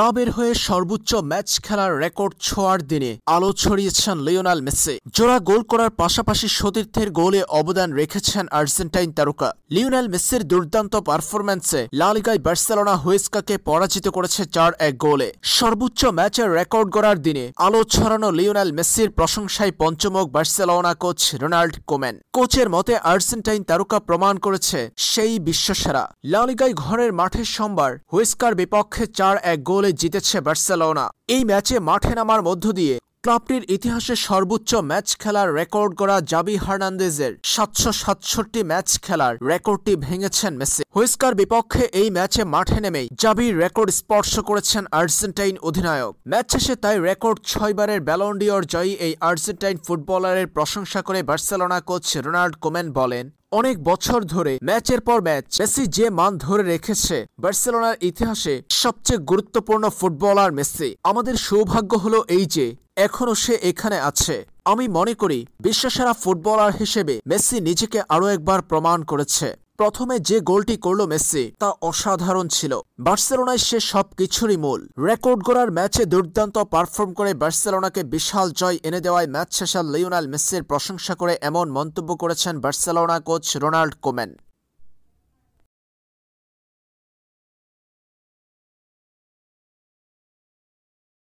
ক্লাবের হয়ে সর্বোচ্চ ম্যাচ খেলার রেকর্ড ছোঁয়ার দিনে আলো ছড়িয়েছেন লিওনাল মেসি জোড়া গোল করার পাশাপাশি সতীর্থের গোলে অবদান রেখেছেন আর্জেন্টাইন তারকা লিওনাল মেসির দুর্দান্ত পারফরম্যান্সে লালিগায় বার্সেলোনা হুয়েস্কাকে পরাজিত করেছে চার এক গোলে সর্বোচ্চ ম্যাচের রেকর্ড গড়ার দিনে আলো ছড়ানো লিওনাল মেসির প্রশংসায় পঞ্চমক বার্সেলোনা কোচ রোনাল্ড কোমেন কোচের মতে আর্জেন্টাইন তারকা প্রমাণ করেছে সেই বিশ্বসেরা লালিগায় ঘরের মাঠে সোমবার হুয়েস্কার বিপক্ষে চার এক গোল গোলে জিতেছে বার্সেলোনা এই ম্যাচে মাঠে নামার মধ্য দিয়ে ক্লাবটির ইতিহাসে সর্বোচ্চ ম্যাচ খেলার রেকর্ড করা জাবি হার্নান্দেজের সাতশো সাতষট্টি ম্যাচ খেলার রেকর্ডটি ভেঙেছেন মেসি হুইস্কার বিপক্ষে এই ম্যাচে মাঠে নেমেই জাবির রেকর্ড স্পর্শ করেছেন আর্জেন্টাইন অধিনায়ক ম্যাচ শেষে তাই রেকর্ড ছয়বারের ব্যালন্ডিওর জয়ী এই আর্জেন্টাইন ফুটবলারের প্রশংসা করে বার্সেলোনা কোচ রোনাল্ড কোমেন বলেন অনেক বছর ধরে ম্যাচের পর ম্যাচ মেসি যে মান ধরে রেখেছে বার্সেলোনার ইতিহাসে সবচেয়ে গুরুত্বপূর্ণ ফুটবলার মেসি আমাদের সৌভাগ্য হলো এই যে এখনও সে এখানে আছে আমি মনে করি বিশ্বসেরা ফুটবলার হিসেবে মেসি নিজেকে আরও একবার প্রমাণ করেছে প্রথমে যে গোলটি করল মেসি তা অসাধারণ ছিল বার্সেলোনায় সে সব কিছুরই মূল রেকর্ড গড়ার ম্যাচে দুর্দান্ত পারফর্ম করে বার্সেলোনাকে বিশাল জয় এনে দেওয়ায় ম্যাচ শেষে লিওনাল মেসির প্রশংসা করে এমন মন্তব্য করেছেন বার্সেলোনা কোচ রোনাল্ড কোমেন